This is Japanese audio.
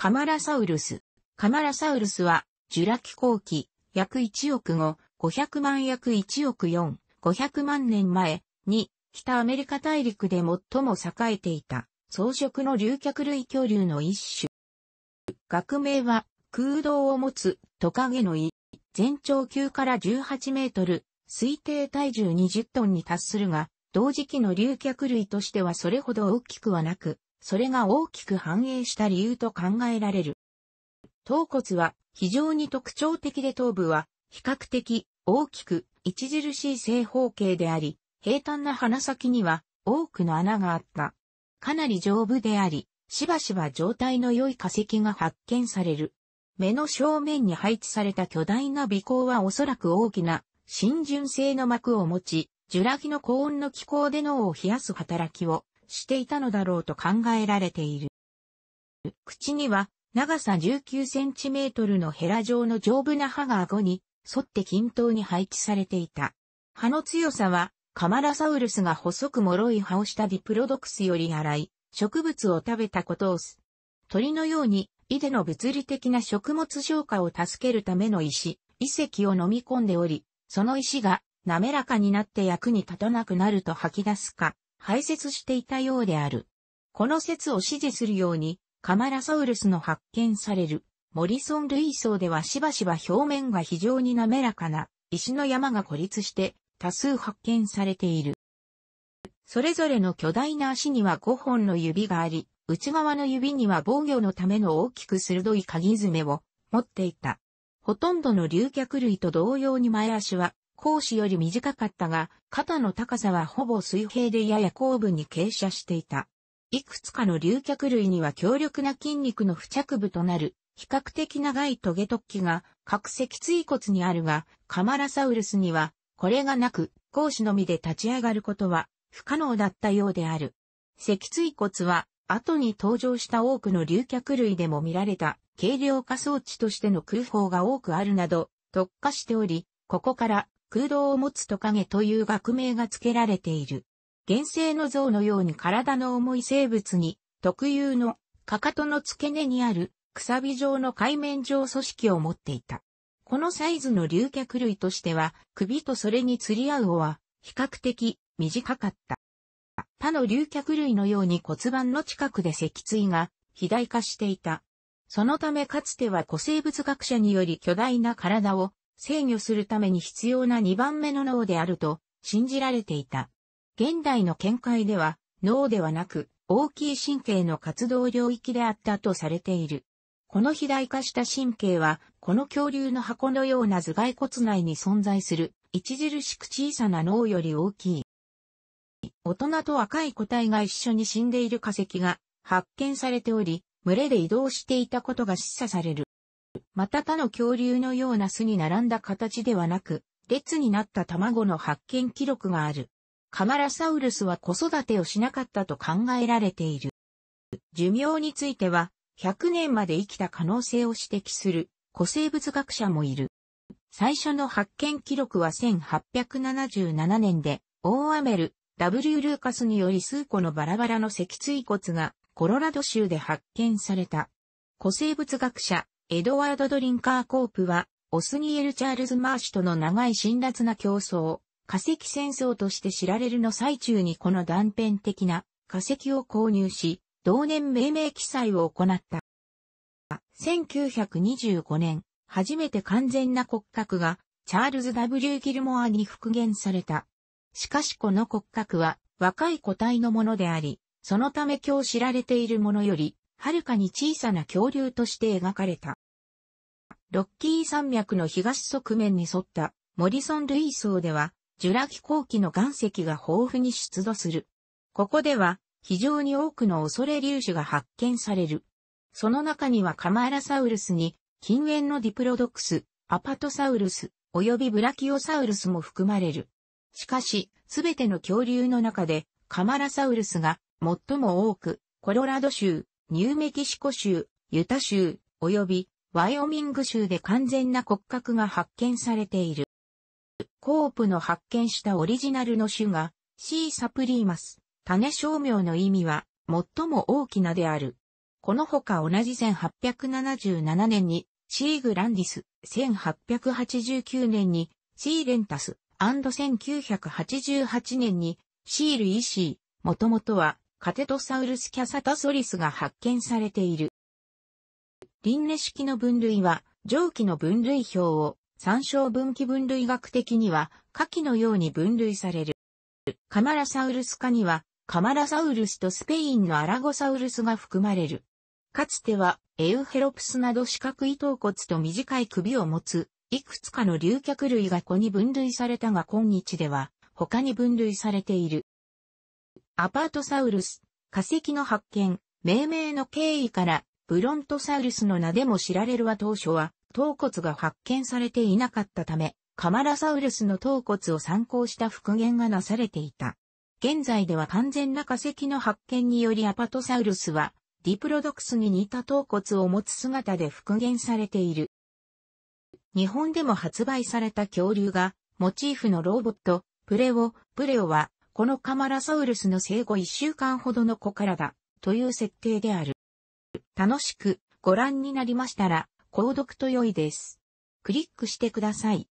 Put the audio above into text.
カマラサウルス。カマラサウルスは、ジュラ紀後期、約1億5、500万約1億4、500万年前に、北アメリカ大陸で最も栄えていた、草食の竜脚類恐竜の一種。学名は、空洞を持つトカゲの胃、全長9から18メートル、推定体重20トンに達するが、同時期の竜脚類としてはそれほど大きくはなく、それが大きく反映した理由と考えられる。頭骨は非常に特徴的で頭部は比較的大きく著しい正方形であり、平坦な鼻先には多くの穴があった。かなり丈夫であり、しばしば状態の良い化石が発見される。目の正面に配置された巨大な鼻孔はおそらく大きな浸潤性の膜を持ち、ジュラギの高温の気候で脳を冷やす働きをしていたのだろうと考えられている。口には長さ19センチメートルのヘラ状の丈夫な歯が顎に沿って均等に配置されていた。歯の強さはカマラサウルスが細く脆い歯をしたディプロドクスより洗い植物を食べたことをす。鳥のように胃での物理的な食物消化を助けるための石、遺跡を飲み込んでおり、その石が滑らかになって役に立たなくなると吐き出すか、排泄していたようである。この説を支持するように、カマラサウルスの発見される、モリソン類層ではしばしば表面が非常に滑らかな石の山が孤立して多数発見されている。それぞれの巨大な足には5本の指があり、内側の指には防御のための大きく鋭い鍵爪を持っていた。ほとんどの竜脚類と同様に前足は講子より短かったが、肩の高さはほぼ水平でやや後部に傾斜していた。いくつかの竜脚類には強力な筋肉の付着部となる、比較的長いトゲ突起が、角脊椎骨にあるが、カマラサウルスには、これがなく、講子のみで立ち上がることは、不可能だったようである。脊椎骨は、後に登場した多くの竜脚類でも見られた、軽量化装置としての空砲が多くあるなど、特化しており、ここから空洞を持つトカゲという学名が付けられている。原生の像のように体の重い生物に、特有の、かかとの付け根にある、くさび状の海面上組織を持っていた。このサイズの竜脚類としては、首とそれに釣り合う尾は、比較的短かった。他の竜脚類のように骨盤の近くで脊椎が肥大化していた。そのためかつては古生物学者により巨大な体を制御するために必要な2番目の脳であると信じられていた。現代の見解では脳ではなく大きい神経の活動領域であったとされている。この肥大化した神経は、この恐竜の箱のような頭蓋骨内に存在する、著しく小さな脳より大きい。大人と若い個体が一緒に死んでいる化石が発見されており、群れで移動していたことが示唆される。また他の恐竜のような巣に並んだ形ではなく、列になった卵の発見記録がある。カマラサウルスは子育てをしなかったと考えられている。寿命については、100年まで生きた可能性を指摘する古生物学者もいる。最初の発見記録は1877年で、オーアメル、W. ルーカスにより数個のバラバラの脊椎骨がコロラド州で発見された。古生物学者、エドワード・ドリンカー・コープは、オスニエル・チャールズ・マーシュとの長い辛辣な競争、化石戦争として知られるの最中にこの断片的な化石を購入し、同年命名記載を行った。1925年、初めて完全な骨格が、チャールズ・ W・ ギルモアに復元された。しかしこの骨格は、若い個体のものであり、そのため今日知られているものより、はるかに小さな恐竜として描かれた。ロッキー山脈の東側面に沿ったモリソン類層では、ジュラ紀後期の岩石が豊富に出土する。ここでは、非常に多くの恐れ粒子が発見される。その中にはカマラサウルスに、近縁のディプロドクス、アパトサウルス、及びブラキオサウルスも含まれる。しかし、すべての恐竜の中で、カマラサウルスが最も多く、コロラド州、ニューメキシコ州、ユタ州、及びワイオミング州で完全な骨格が発見されている。コープの発見したオリジナルの種が C サプリーマス、種商名の意味は最も大きなである。このほか同じ1877年にシーグランディス、1889年にシーレンタス、1988年にシールイシー、もともとはカテトサウルスキャサタソリスが発見されている。輪廻式の分類は、上記の分類表を参照分岐分類学的には、下記のように分類される。カマラサウルス科には、カマラサウルスとスペインのアラゴサウルスが含まれる。かつては、エウヘロプスなど四角い頭骨と短い首を持つ、いくつかの竜脚類が子に分類されたが今日では、他に分類されている。アパートサウルス、化石の発見、命名の経緯から、ブロントサウルスの名でも知られるは当初は、頭骨が発見されていなかったため、カマラサウルスの頭骨を参考した復元がなされていた。現在では完全な化石の発見によりアパトサウルスは、ディプロドクスに似た頭骨を持つ姿で復元されている。日本でも発売された恐竜が、モチーフのロボット、プレオ、プレオは、このカマラサウルスの生後1週間ほどの子からだ、という設定である。楽しくご覧になりましたら、購読と良いです。クリックしてください。